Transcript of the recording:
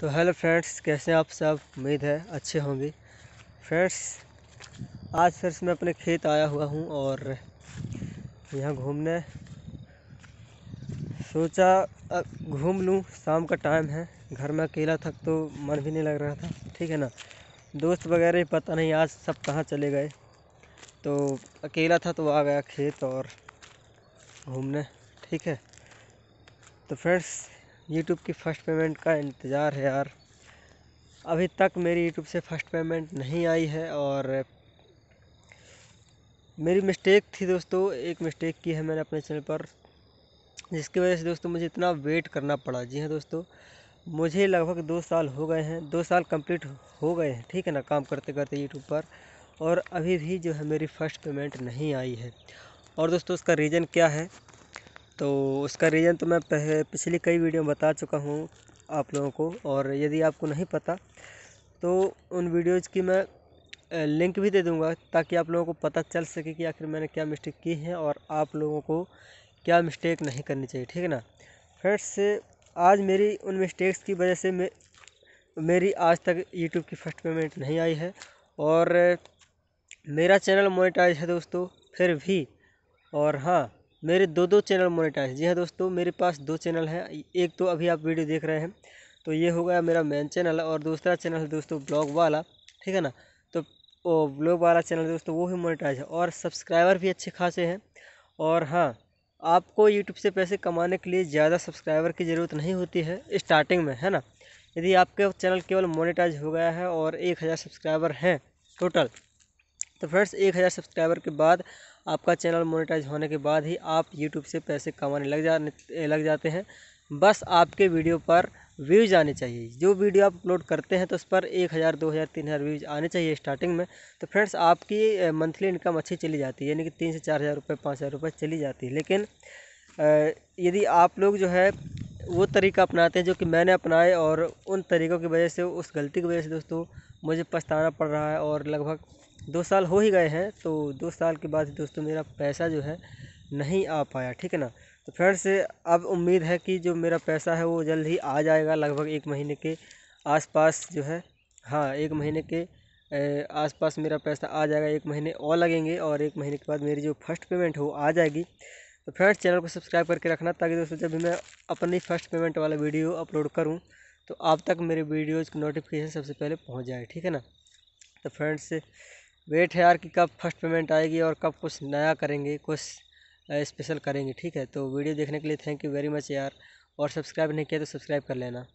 तो hello friends कैसे हैं आप सब उम्मीद है अच्छे होंगे फ्रेंड्स आज फिर मैं अपने खेत आया हुआ हूँ और यहाँ घूमने सोचा घूम लूँ शाम का टाइम है घर में अकेला था तो मन भी नहीं लग रहा था ठीक है ना दोस्त वगैरह पता नहीं आज सब कहाँ चले गए तो अकेला था तो आ गया खेत और घूमने ठीक है तो फ्रेंड्स यूट्यूब की फ़र्स्ट पेमेंट का इंतज़ार है यार अभी तक मेरी यूट्यूब से फ़र्स्ट पेमेंट नहीं आई है और मेरी मिस्टेक थी दोस्तों एक मिस्टेक की है मैंने अपने चैनल पर जिसकी वजह से दोस्तों मुझे इतना वेट करना पड़ा जी हाँ दोस्तों मुझे लगभग दो साल हो गए हैं दो साल कंप्लीट हो गए हैं ठीक है ना काम करते करते यूट्यूब पर और अभी भी जो है मेरी फ़र्स्ट पेमेंट नहीं आई है और दोस्तों उसका रीज़न क्या है तो उसका रीज़न तो मैं पह पिछली कई वीडियो में बता चुका हूँ आप लोगों को और यदि आपको नहीं पता तो उन वीडियोज़ की मैं लिंक भी दे दूँगा ताकि आप लोगों को पता चल सके कि आखिर मैंने क्या मिस्टेक की है और आप लोगों को क्या मिस्टेक नहीं करनी चाहिए ठीक है ना फ्रेंड्स आज मेरी उन मिस्टेक्स की वजह से मे मेरी आज तक यूट्यूब की फर्स्ट पेमेंट नहीं आई है और मेरा चैनल मोनेटाइज है दोस्तों फिर भी और हाँ मेरे दो दो चैनल मोनेटाइज जी हाँ दोस्तों मेरे पास दो चैनल हैं एक तो अभी आप वीडियो देख रहे हैं तो ये हो गया मेरा मेन चैनल और दूसरा चैनल है दोस्तों ब्लॉग वाला ठीक है ना तो वो ब्लॉग वाला चैनल दोस्तों वो भी मोनेटाइज है और सब्सक्राइबर भी अच्छे खासे हैं और हाँ आपको यूट्यूब से पैसे कमाने के लिए ज़्यादा सब्सक्राइबर की ज़रूरत नहीं होती है स्टार्टिंग में है ना यदि आपके चैनल केवल मोनेटाइज हो गया है और एक हज़ार सब्सक्राइबर हैं टोटल तो फ्रेंड्स एक हज़ार सब्सक्राइबर के बाद आपका चैनल मोनेटाइज होने के बाद ही आप यूट्यूब से पैसे कमाने लग जाने लग जाते हैं बस आपके वीडियो पर व्यूज़ आने चाहिए जो वीडियो आप अपलोड करते हैं तो उस पर एक हज़ार दो हज़ार तीन हज़ार व्यूज़ आने चाहिए स्टार्टिंग में तो फ्रेंड्स आपकी मंथली इनकम अच्छी चली जाती है यानी कि तीन से चार हज़ार रुपये पाँच हज़ार रुपये चली जाती है लेकिन यदि आप लोग जो है वो तरीका अपनाते हैं जो कि मैंने अपनाए और उन तरीक़ों की वजह से उस गलती की वजह से दोस्तों मुझे पछताना पड़ रहा है और लगभग दो साल हो ही गए हैं तो दो साल के बाद दोस्तों मेरा पैसा जो है नहीं आ पाया ठीक है ना तो फ्रेंड्स अब उम्मीद है कि जो मेरा पैसा है वो जल्द ही आ जाएगा लगभग एक महीने के आसपास जो है हाँ एक महीने के आसपास मेरा पैसा आ जाएगा एक महीने और लगेंगे और एक महीने के बाद मेरी जो फर्स्ट पेमेंट हो आ जाएगी तो फ्रेंड्स चैनल को सब्सक्राइब करके रखना ताकि दोस्तों जब भी मैं अपनी फ़र्स्ट पेमेंट वाला वीडियो अपलोड करूँ तो आप तक मेरे वीडियोज़ की नोटिफिकेशन सबसे पहले पहुँच जाए ठीक है ना तो फ्रेंड्स वेट है यार कि कब फर्स्ट पेमेंट आएगी और कब कुछ नया करेंगे कुछ स्पेशल करेंगे ठीक है तो वीडियो देखने के लिए थैंक यू वेरी मच यार और सब्सक्राइब नहीं किया तो सब्सक्राइब कर लेना